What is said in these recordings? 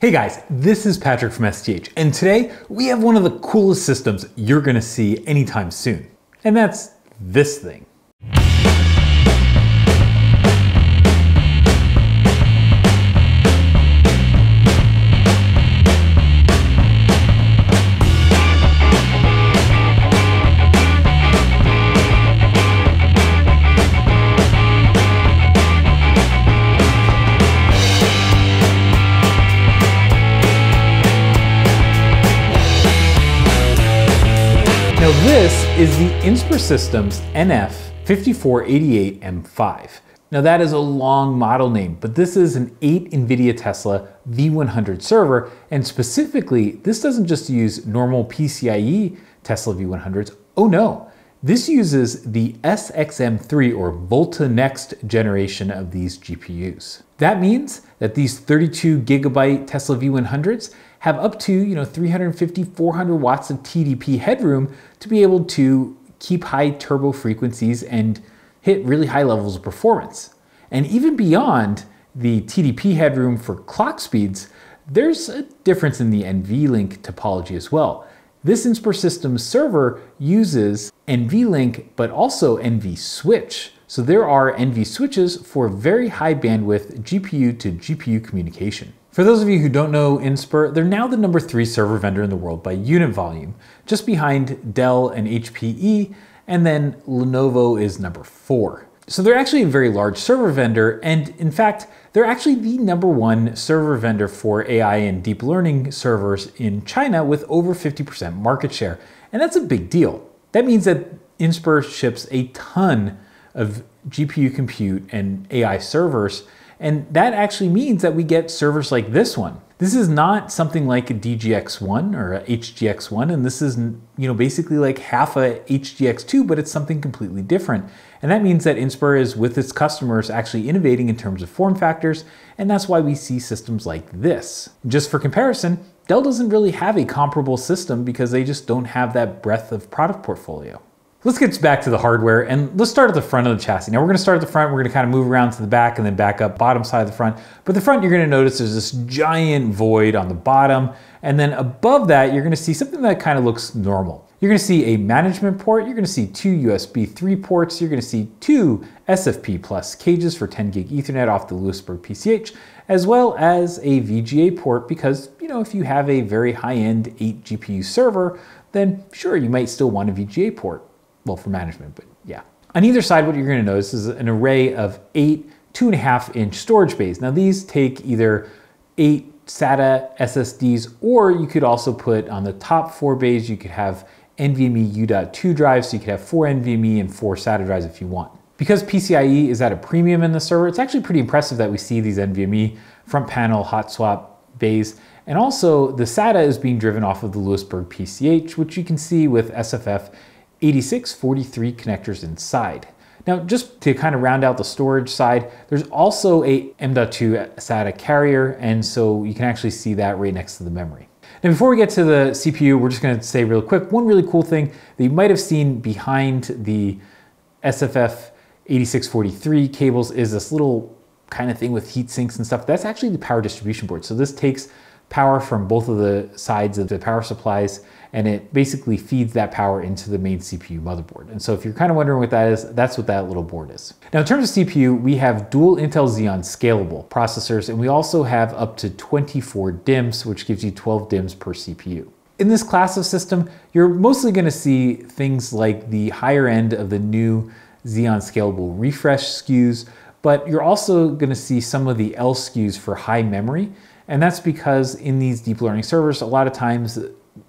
Hey guys, this is Patrick from STH, and today we have one of the coolest systems you're gonna see anytime soon, and that's this thing. Now this is the Inspir Systems NF5488M5. Now that is a long model name, but this is an 8 NVIDIA Tesla V100 server, and specifically, this doesn't just use normal PCIe Tesla V100s, oh no, this uses the SXM3 or Volta Next generation of these GPUs. That means that these 32 gigabyte Tesla V100s have up to you know 350 400 watts of TDP headroom to be able to keep high turbo frequencies and hit really high levels of performance. And even beyond the TDP headroom for clock speeds, there's a difference in the NVLink topology as well. This Inspur Systems server uses NVLink, but also NVSwitch. So there are NV switches for very high bandwidth GPU to GPU communication. For those of you who don't know Inspur, they're now the number three server vendor in the world by unit volume, just behind Dell and HPE, and then Lenovo is number four. So they're actually a very large server vendor, and in fact, they're actually the number one server vendor for AI and deep learning servers in China with over 50% market share. And that's a big deal. That means that Inspur ships a ton of GPU compute and AI servers and that actually means that we get servers like this one. This is not something like a DGX1 or a HGX1, and this is you know basically like half a HGX2, but it's something completely different. And that means that Inspur is with its customers actually innovating in terms of form factors, and that's why we see systems like this. Just for comparison, Dell doesn't really have a comparable system because they just don't have that breadth of product portfolio. Let's get back to the hardware and let's start at the front of the chassis. Now we're gonna start at the front, we're gonna kind of move around to the back and then back up bottom side of the front. But the front, you're gonna notice there's this giant void on the bottom. And then above that, you're gonna see something that kind of looks normal. You're gonna see a management port, you're gonna see two USB 3 ports, you're gonna see two SFP plus cages for 10 gig ethernet off the Lewisburg PCH, as well as a VGA port because, you know, if you have a very high-end 8 GPU server, then sure, you might still want a VGA port well, for management, but yeah. On either side, what you're gonna notice is an array of eight two and a half inch storage bays. Now these take either eight SATA SSDs, or you could also put on the top four bays, you could have NVMe U.2 drives, so you could have four NVMe and four SATA drives if you want. Because PCIe is at a premium in the server, it's actually pretty impressive that we see these NVMe front panel hot swap bays. And also the SATA is being driven off of the Lewisburg PCH, which you can see with SFF 86 43 connectors inside. Now, just to kind of round out the storage side, there's also a M.2 SATA carrier, and so you can actually see that right next to the memory. Now, before we get to the CPU, we're just gonna say real quick, one really cool thing that you might have seen behind the SFF 8643 cables is this little kind of thing with heat sinks and stuff. That's actually the power distribution board. So this takes power from both of the sides of the power supplies and it basically feeds that power into the main CPU motherboard. And so if you're kind of wondering what that is, that's what that little board is. Now in terms of CPU, we have dual Intel Xeon scalable processors, and we also have up to 24 DIMMs, which gives you 12 DIMMs per CPU. In this class of system, you're mostly gonna see things like the higher end of the new Xeon scalable refresh SKUs, but you're also gonna see some of the L SKUs for high memory, and that's because in these deep learning servers, a lot of times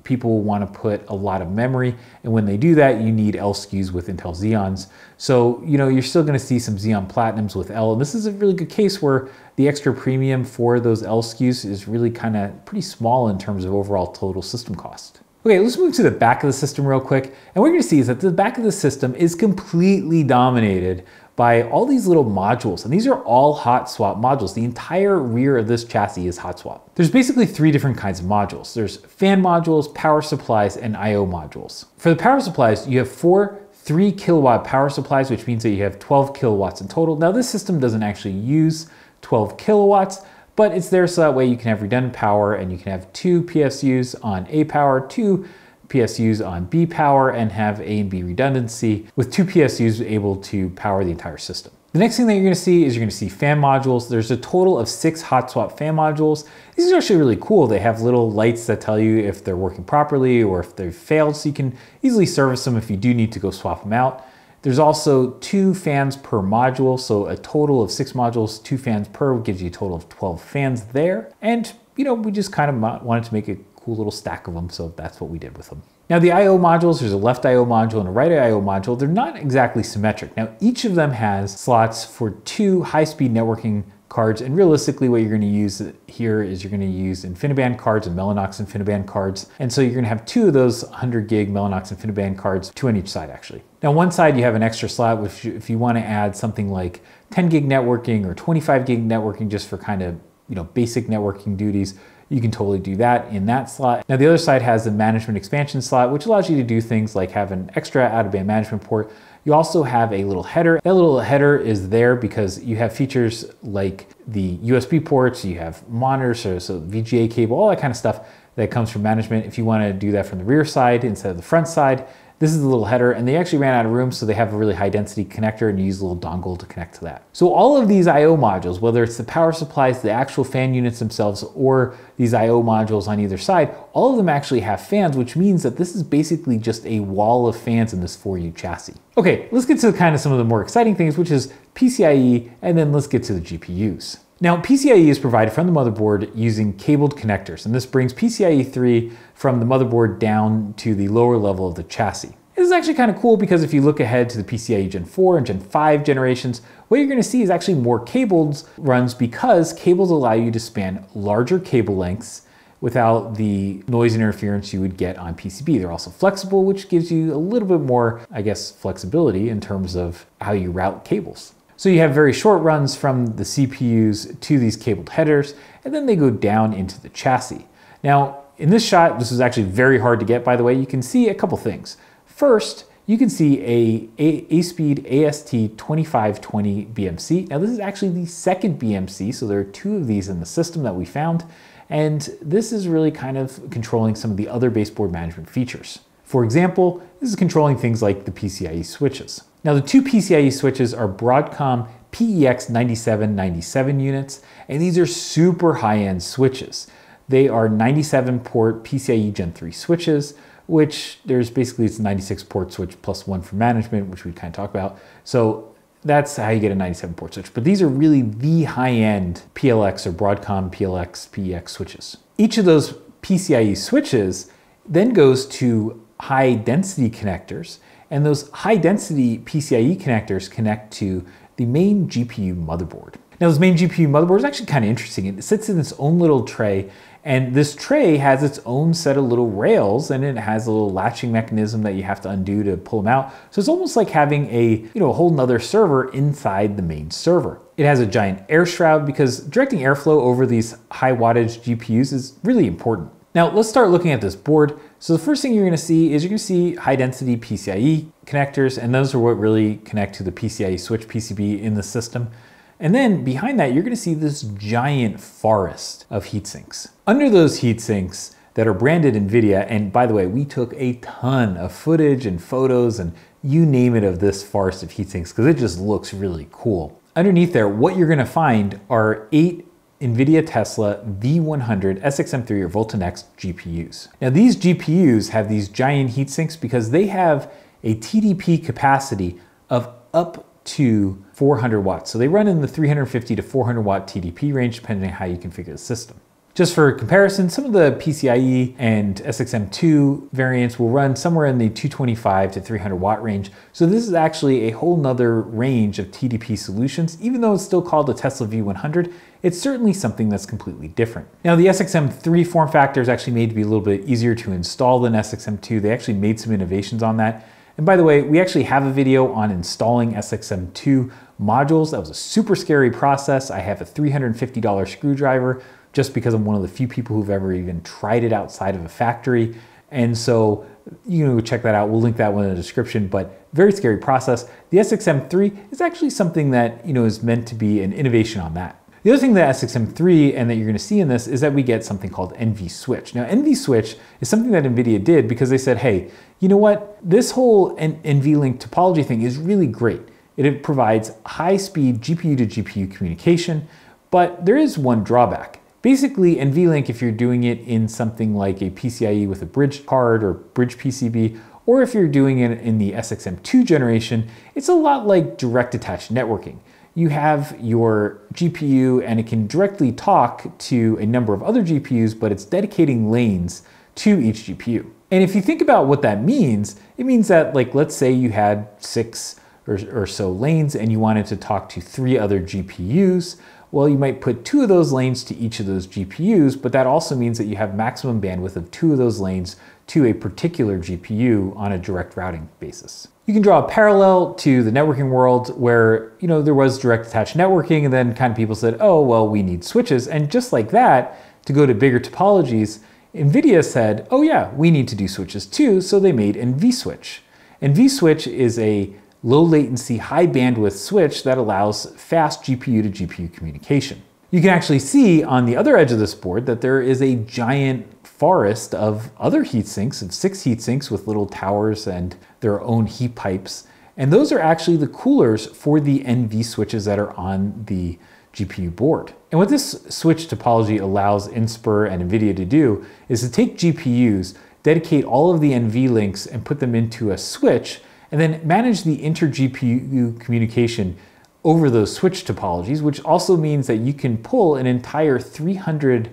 people want to put a lot of memory. And when they do that, you need L SKUs with Intel Xeons. So, you know, you're still going to see some Xeon Platinums with L. And this is a really good case where the extra premium for those L SKUs is really kind of pretty small in terms of overall total system cost. Okay, let's move to the back of the system real quick. And what you're gonna see is that the back of the system is completely dominated by all these little modules, and these are all hot swap modules. The entire rear of this chassis is hot swap. There's basically three different kinds of modules. There's fan modules, power supplies, and IO modules. For the power supplies, you have four 3 kilowatt power supplies, which means that you have 12 kilowatts in total. Now this system doesn't actually use 12 kilowatts, but it's there so that way you can have redundant power and you can have two PSUs on A power, two PSUs on B power and have A and B redundancy, with two PSUs able to power the entire system. The next thing that you're gonna see is you're gonna see fan modules. There's a total of six hot swap fan modules. These are actually really cool. They have little lights that tell you if they're working properly or if they've failed, so you can easily service them if you do need to go swap them out. There's also two fans per module, so a total of six modules, two fans per gives you a total of 12 fans there. And you know, we just kind of wanted to make it cool little stack of them, so that's what we did with them. Now the I.O. modules, there's a left I.O. module and a right I.O. module, they're not exactly symmetric. Now each of them has slots for two high-speed networking cards, and realistically what you're gonna use here is you're gonna use InfiniBand cards and Mellanox InfiniBand cards, and so you're gonna have two of those 100 gig Mellanox InfiniBand cards, two on each side actually. Now one side you have an extra slot which if you wanna add something like 10 gig networking or 25 gig networking just for kind of you know basic networking duties, you can totally do that in that slot. Now the other side has the management expansion slot, which allows you to do things like have an extra out of band management port. You also have a little header. That little header is there because you have features like the USB ports, you have monitors, so, so VGA cable, all that kind of stuff that comes from management. If you want to do that from the rear side instead of the front side, this is the little header and they actually ran out of room so they have a really high density connector and you use a little dongle to connect to that. So all of these IO modules, whether it's the power supplies, the actual fan units themselves, or these IO modules on either side, all of them actually have fans, which means that this is basically just a wall of fans in this 4U chassis. Okay, let's get to kind of some of the more exciting things, which is PCIe, and then let's get to the GPUs. Now, PCIe is provided from the motherboard using cabled connectors, and this brings PCIe 3 from the motherboard down to the lower level of the chassis. This is actually kind of cool because if you look ahead to the PCIe Gen 4 and Gen 5 generations, what you're going to see is actually more cabled runs because cables allow you to span larger cable lengths without the noise interference you would get on PCB. They're also flexible, which gives you a little bit more, I guess, flexibility in terms of how you route cables. So you have very short runs from the CPUs to these cabled headers, and then they go down into the chassis. Now, in this shot, this is actually very hard to get, by the way, you can see a couple things. First, you can see a A-speed AST2520 BMC. Now this is actually the second BMC, so there are two of these in the system that we found, and this is really kind of controlling some of the other baseboard management features. For example, this is controlling things like the PCIe switches. Now the two PCIe switches are Broadcom PEX9797 units, and these are super high-end switches. They are 97 port PCIe Gen 3 switches, which there's basically it's a 96 port switch plus one for management, which we kind of talk about. So that's how you get a 97 port switch. But these are really the high end PLX or Broadcom PLX PEX switches. Each of those PCIe switches then goes to high density connectors. And those high density PCIe connectors connect to the main GPU motherboard. Now this main GPU motherboard is actually kind of interesting. It sits in its own little tray and this tray has its own set of little rails and it has a little latching mechanism that you have to undo to pull them out. So it's almost like having a, you know, a whole nother server inside the main server. It has a giant air shroud because directing airflow over these high wattage GPUs is really important. Now let's start looking at this board. So the first thing you're gonna see is you're gonna see high density PCIe connectors and those are what really connect to the PCIe switch PCB in the system. And then behind that, you're gonna see this giant forest of heat sinks. Under those heat sinks that are branded NVIDIA, and by the way, we took a ton of footage and photos and you name it of this forest of heat sinks because it just looks really cool. Underneath there, what you're gonna find are eight NVIDIA Tesla V100 SXM3 or Volta GPUs. Now these GPUs have these giant heat sinks because they have a TDP capacity of up to 400 watts. So they run in the 350 to 400 watt TDP range depending on how you configure the system. Just for comparison, some of the PCIe and SXM2 variants will run somewhere in the 225 to 300 watt range. So this is actually a whole nother range of TDP solutions. Even though it's still called a Tesla V100, it's certainly something that's completely different. Now the SXM3 form factor is actually made to be a little bit easier to install than SXM2. They actually made some innovations on that. And by the way, we actually have a video on installing SXM2 modules. That was a super scary process. I have a $350 screwdriver just because I'm one of the few people who've ever even tried it outside of a factory. And so, you know, check that out. We'll link that one in the description, but very scary process. The SXM3 is actually something that, you know, is meant to be an innovation on that. The other thing that SXM3 and that you're gonna see in this is that we get something called NV Switch. Now NV Switch is something that NVIDIA did because they said, hey, you know what? This whole NVLink topology thing is really great. It provides high speed GPU to GPU communication, but there is one drawback Basically, NVLink, if you're doing it in something like a PCIe with a bridge card or bridge PCB, or if you're doing it in the SXM2 generation, it's a lot like direct attached networking. You have your GPU and it can directly talk to a number of other GPUs, but it's dedicating lanes to each GPU. And if you think about what that means, it means that like, let's say you had six or, or so lanes and you wanted to talk to three other GPUs, well, you might put two of those lanes to each of those GPUs, but that also means that you have maximum bandwidth of two of those lanes to a particular GPU on a direct routing basis. You can draw a parallel to the networking world where, you know, there was direct attached networking and then kind of people said, "Oh, well, we need switches." And just like that, to go to bigger topologies, NVIDIA said, oh yeah, we need to do switches too, so they made NVSwitch. NVSwitch is a low latency, high bandwidth switch that allows fast GPU to GPU communication. You can actually see on the other edge of this board that there is a giant forest of other heat sinks, of six heat sinks with little towers and their own heat pipes. And those are actually the coolers for the NV switches that are on the GPU board. And what this switch topology allows Inspur and NVIDIA to do is to take GPUs, dedicate all of the NV links and put them into a switch and then manage the inter-GPU communication over those switch topologies, which also means that you can pull an entire 300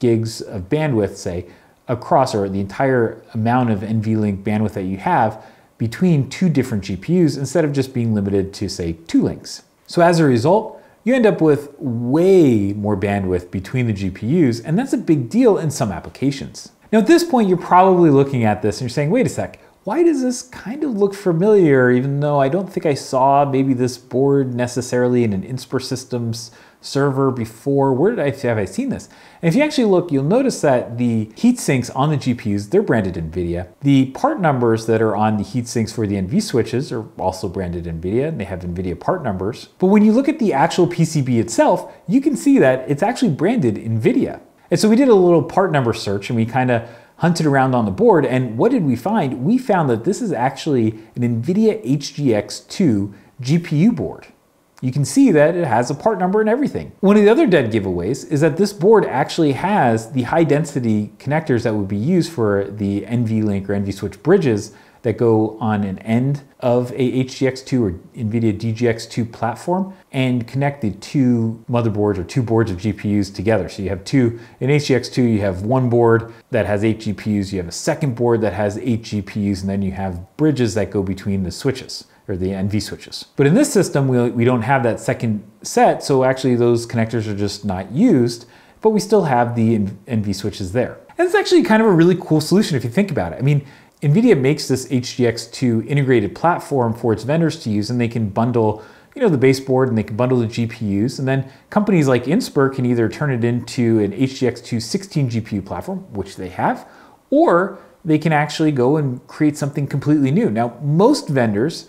gigs of bandwidth, say, across or the entire amount of NVLink bandwidth that you have between two different GPUs instead of just being limited to, say, two links. So as a result, you end up with way more bandwidth between the GPUs, and that's a big deal in some applications. Now, at this point, you're probably looking at this and you're saying, wait a sec, why does this kind of look familiar, even though I don't think I saw maybe this board necessarily in an Inspur Systems server before? Where did I have I seen this? And if you actually look, you'll notice that the heat sinks on the GPUs, they're branded NVIDIA. The part numbers that are on the heat sinks for the NV switches are also branded NVIDIA, and they have NVIDIA part numbers. But when you look at the actual PCB itself, you can see that it's actually branded NVIDIA. And so we did a little part number search and we kind of hunted around on the board, and what did we find? We found that this is actually an NVIDIA HGX2 GPU board. You can see that it has a part number and everything. One of the other dead giveaways is that this board actually has the high density connectors that would be used for the NVLink or NVSwitch bridges that go on an end of a HGX2 or NVIDIA DGX2 platform and connect the two motherboards or two boards of GPUs together. So you have two, in HGX2 you have one board that has eight GPUs, you have a second board that has eight GPUs, and then you have bridges that go between the switches or the NV switches. But in this system, we, we don't have that second set, so actually those connectors are just not used, but we still have the NV switches there. And it's actually kind of a really cool solution if you think about it. I mean, NVIDIA makes this HGX2 integrated platform for its vendors to use and they can bundle you know, the baseboard and they can bundle the GPUs. And then companies like Inspur can either turn it into an HGX2 16 GPU platform, which they have, or they can actually go and create something completely new. Now, most vendors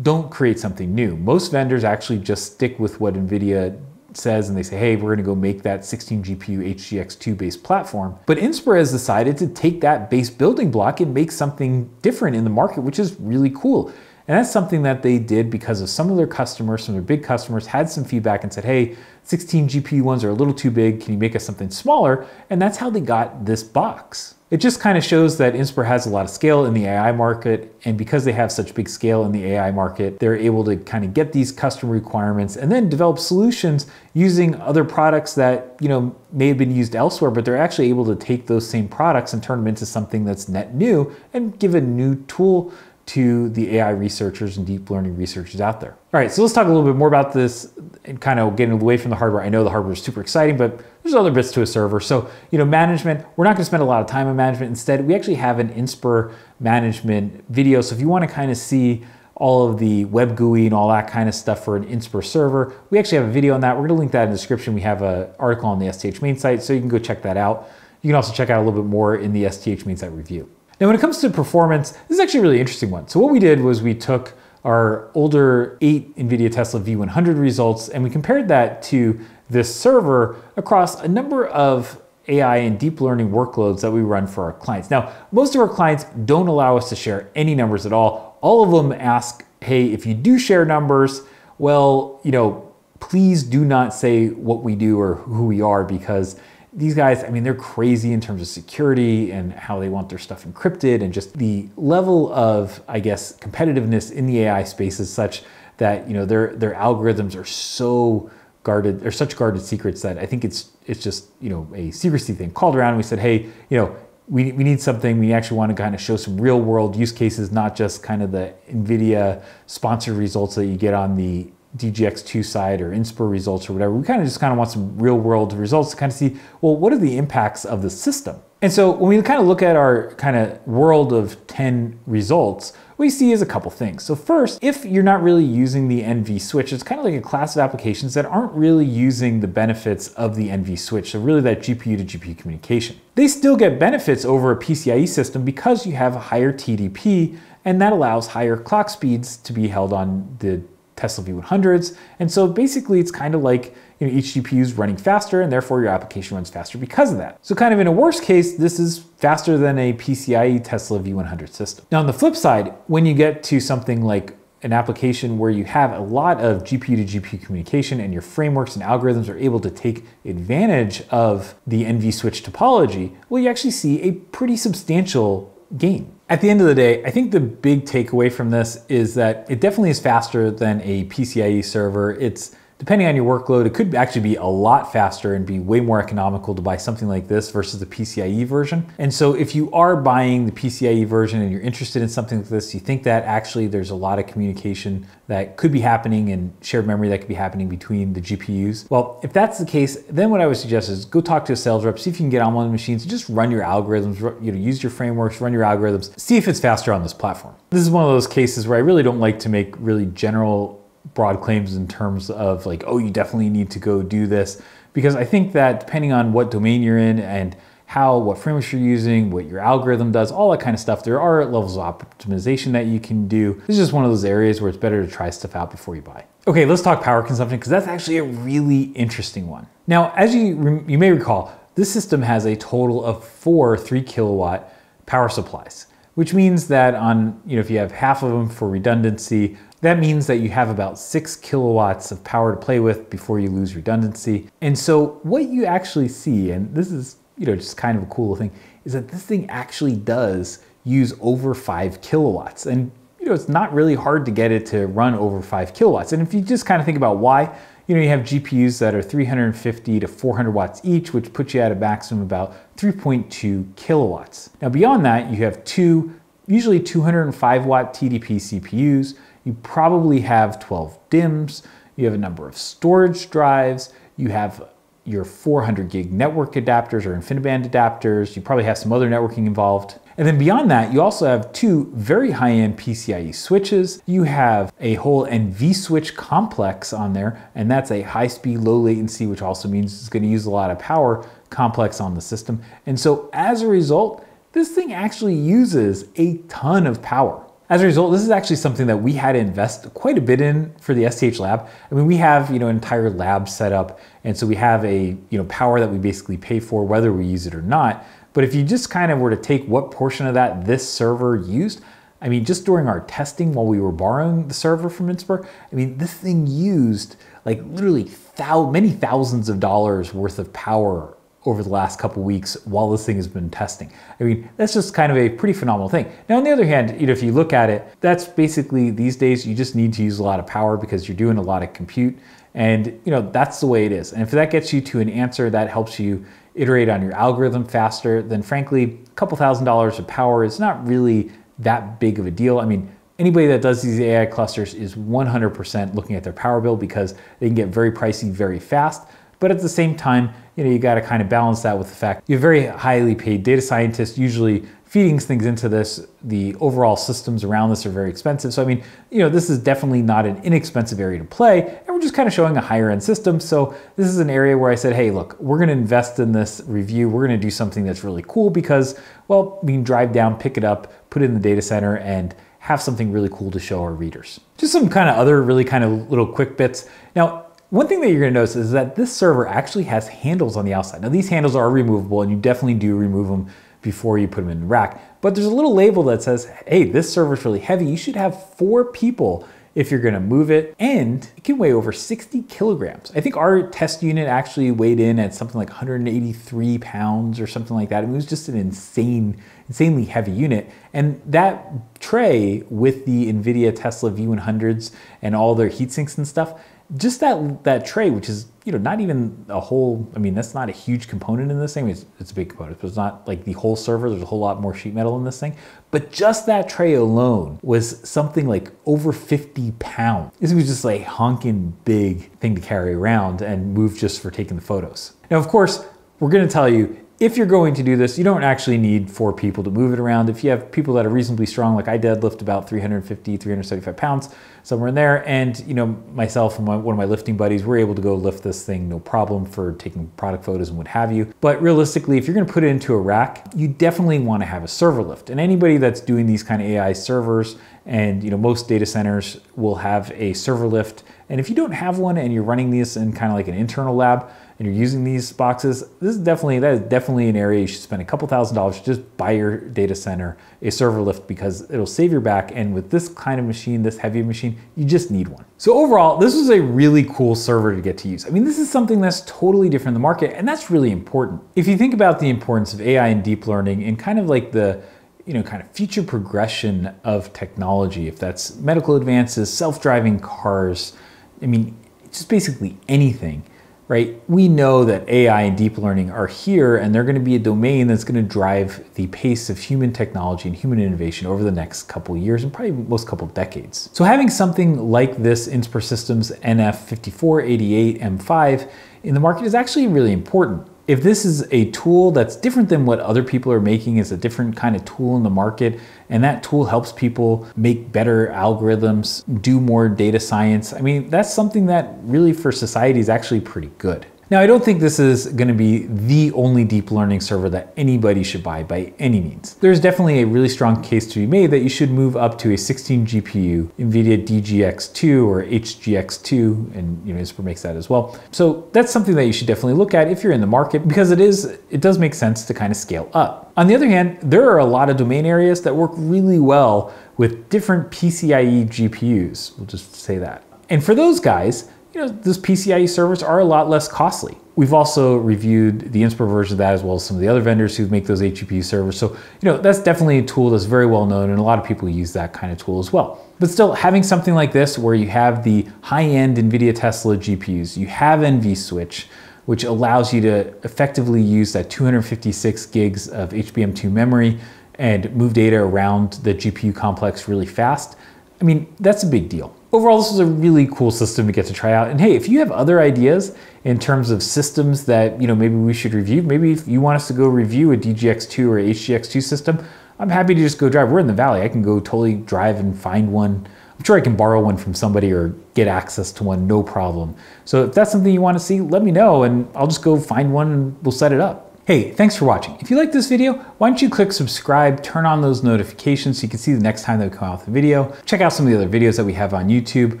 don't create something new. Most vendors actually just stick with what NVIDIA says and they say, hey, we're going to go make that 16 GPU HGX2 based platform. But Inspire has decided to take that base building block and make something different in the market, which is really cool. And that's something that they did because of some of their customers, some of their big customers had some feedback and said, hey, 16 GPU ones are a little too big. Can you make us something smaller? And that's how they got this box. It just kind of shows that Inspire has a lot of scale in the AI market. And because they have such big scale in the AI market, they're able to kind of get these customer requirements and then develop solutions using other products that, you know, may have been used elsewhere, but they're actually able to take those same products and turn them into something that's net new and give a new tool to the AI researchers and deep learning researchers out there. All right, so let's talk a little bit more about this and kind of getting away from the hardware. I know the hardware is super exciting, but there's other bits to a server. So, you know, management, we're not gonna spend a lot of time on management. Instead, we actually have an Inspur management video. So if you wanna kind of see all of the web GUI and all that kind of stuff for an Inspur server, we actually have a video on that. We're gonna link that in the description. We have an article on the STH main site, so you can go check that out. You can also check out a little bit more in the STH main site review. Now when it comes to performance, this is actually a really interesting one. So what we did was we took our older eight NVIDIA Tesla V100 results and we compared that to this server across a number of AI and deep learning workloads that we run for our clients. Now, most of our clients don't allow us to share any numbers at all. All of them ask, hey, if you do share numbers, well, you know, please do not say what we do or who we are because these guys, I mean, they're crazy in terms of security and how they want their stuff encrypted, and just the level of, I guess, competitiveness in the AI space is such that you know their their algorithms are so guarded or such guarded secrets that I think it's it's just you know a secrecy thing. Called around and we said, hey, you know, we, we need something. We actually want to kind of show some real world use cases, not just kind of the NVIDIA sponsored results that you get on the DGX2 side or INSPIR results or whatever. We kind of just kind of want some real world results to kind of see, well, what are the impacts of the system? And so when we kind of look at our kind of world of 10 results, we see is a couple things. So first, if you're not really using the NV switch, it's kind of like a class of applications that aren't really using the benefits of the NV switch, so really that GPU to GPU communication. They still get benefits over a PCIe system because you have a higher TDP and that allows higher clock speeds to be held on the Tesla V100s. And so basically it's kind of like you know, each GPU is running faster and therefore your application runs faster because of that. So kind of in a worst case, this is faster than a PCIe Tesla V100 system. Now on the flip side, when you get to something like an application where you have a lot of GPU to GPU communication and your frameworks and algorithms are able to take advantage of the NVSwitch topology, well, you actually see a pretty substantial gain. At the end of the day, I think the big takeaway from this is that it definitely is faster than a PCIe server. It's Depending on your workload, it could actually be a lot faster and be way more economical to buy something like this versus the PCIe version. And so if you are buying the PCIe version and you're interested in something like this, you think that actually there's a lot of communication that could be happening and shared memory that could be happening between the GPUs. Well, if that's the case, then what I would suggest is go talk to a sales rep, see if you can get on one of the machines, just run your algorithms, you know, use your frameworks, run your algorithms, see if it's faster on this platform. This is one of those cases where I really don't like to make really general broad claims in terms of like, oh, you definitely need to go do this. Because I think that depending on what domain you're in and how, what frameworks you're using, what your algorithm does, all that kind of stuff, there are levels of optimization that you can do. This is just one of those areas where it's better to try stuff out before you buy. Okay, let's talk power consumption because that's actually a really interesting one. Now, as you, you may recall, this system has a total of four three kilowatt power supplies, which means that on, you know, if you have half of them for redundancy, that means that you have about six kilowatts of power to play with before you lose redundancy. And so what you actually see, and this is, you know, just kind of a cool thing, is that this thing actually does use over five kilowatts. And you know, it's not really hard to get it to run over five kilowatts. And if you just kind of think about why, you know, you have GPUs that are 350 to 400 watts each, which puts you at a maximum about 3.2 kilowatts. Now beyond that, you have two, usually 205 watt TDP CPUs, you probably have 12 DIMMs, you have a number of storage drives, you have your 400 gig network adapters or InfiniBand adapters, you probably have some other networking involved. And then beyond that, you also have two very high-end PCIe switches. You have a whole NV-switch complex on there, and that's a high-speed, low-latency, which also means it's gonna use a lot of power, complex on the system. And so as a result, this thing actually uses a ton of power. As a result, this is actually something that we had to invest quite a bit in for the STH lab. I mean, we have, you know, an entire lab set up, and so we have a, you know, power that we basically pay for whether we use it or not. But if you just kind of were to take what portion of that this server used, I mean, just during our testing while we were borrowing the server from Inspire, I mean, this thing used like literally thou many thousands of dollars worth of power over the last couple weeks while this thing has been testing. I mean, that's just kind of a pretty phenomenal thing. Now, on the other hand, you know, if you look at it, that's basically these days you just need to use a lot of power because you're doing a lot of compute and you know, that's the way it is. And if that gets you to an answer that helps you iterate on your algorithm faster, then frankly, a couple thousand dollars of power is not really that big of a deal. I mean, anybody that does these AI clusters is 100% looking at their power bill because they can get very pricey very fast. But at the same time, you know, you got to kind of balance that with the fact you're very highly paid data scientists usually feeding things into this. The overall systems around this are very expensive. So I mean, you know, this is definitely not an inexpensive area to play, and we're just kind of showing a higher end system. So this is an area where I said, hey, look, we're going to invest in this review. We're going to do something that's really cool because, well, we can drive down, pick it up, put it in the data center, and have something really cool to show our readers. Just some kind of other really kind of little quick bits. Now, one thing that you're gonna notice is that this server actually has handles on the outside. Now these handles are removable and you definitely do remove them before you put them in the rack, but there's a little label that says, hey, this server's really heavy. You should have four people if you're gonna move it, and it can weigh over 60 kilograms. I think our test unit actually weighed in at something like 183 pounds or something like that. it was just an insane, insanely heavy unit. And that tray with the NVIDIA Tesla V100s and all their heat sinks and stuff, just that that tray, which is you know not even a whole. I mean, that's not a huge component in this thing. It's, it's a big component, but it's not like the whole server. There's a whole lot more sheet metal in this thing. But just that tray alone was something like over 50 pounds. This was just a honking big thing to carry around and move just for taking the photos. Now, of course, we're going to tell you if you're going to do this, you don't actually need four people to move it around. If you have people that are reasonably strong, like I deadlift about 350, 375 pounds, somewhere in there, and you know myself and my, one of my lifting buddies, we're able to go lift this thing no problem for taking product photos and what have you. But realistically, if you're going to put it into a rack, you definitely want to have a server lift. And anybody that's doing these kind of AI servers, and you know most data centers will have a server lift. And if you don't have one and you're running this in kind of like an internal lab, and you're using these boxes, this is definitely that is definitely an area you should spend a couple thousand dollars just buy your data center a server lift because it'll save your back. And with this kind of machine, this heavy machine, you just need one. So overall, this was a really cool server to get to use. I mean, this is something that's totally different in the market, and that's really important. If you think about the importance of AI and deep learning and kind of like the you know, kind of future progression of technology, if that's medical advances, self-driving cars, I mean, just basically anything right? We know that AI and deep learning are here and they're going to be a domain that's going to drive the pace of human technology and human innovation over the next couple years and probably most couple decades. So having something like this Inspire Systems NF5488 M5 in the market is actually really important. If this is a tool that's different than what other people are making, is a different kind of tool in the market, and that tool helps people make better algorithms, do more data science. I mean, that's something that really for society is actually pretty good. Now, I don't think this is gonna be the only deep learning server that anybody should buy by any means. There's definitely a really strong case to be made that you should move up to a 16 GPU NVIDIA DGX2 or HGX2, and you know, makes that as well. So that's something that you should definitely look at if you're in the market because it is, it does make sense to kind of scale up. On the other hand, there are a lot of domain areas that work really well with different PCIe GPUs. We'll just say that. And for those guys, you know, those PCIe servers are a lot less costly. We've also reviewed the Inspire version of that as well as some of the other vendors who make those HTTP servers. So, you know, that's definitely a tool that's very well known and a lot of people use that kind of tool as well. But still, having something like this where you have the high-end NVIDIA Tesla GPUs, you have NVSwitch, which allows you to effectively use that 256 gigs of HBM2 memory and move data around the GPU complex really fast. I mean, that's a big deal. Overall, this was a really cool system to get to try out. And hey, if you have other ideas in terms of systems that, you know, maybe we should review, maybe if you want us to go review a DGX2 or HGX2 system, I'm happy to just go drive. We're in the valley. I can go totally drive and find one. I'm sure I can borrow one from somebody or get access to one, no problem. So if that's something you want to see, let me know and I'll just go find one and we'll set it up. Hey, thanks for watching. If you like this video, why don't you click subscribe, turn on those notifications so you can see the next time that we come out with a video. Check out some of the other videos that we have on YouTube.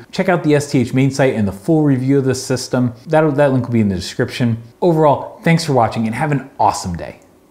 Check out the STH main site and the full review of the system. That, that link will be in the description. Overall, thanks for watching and have an awesome day.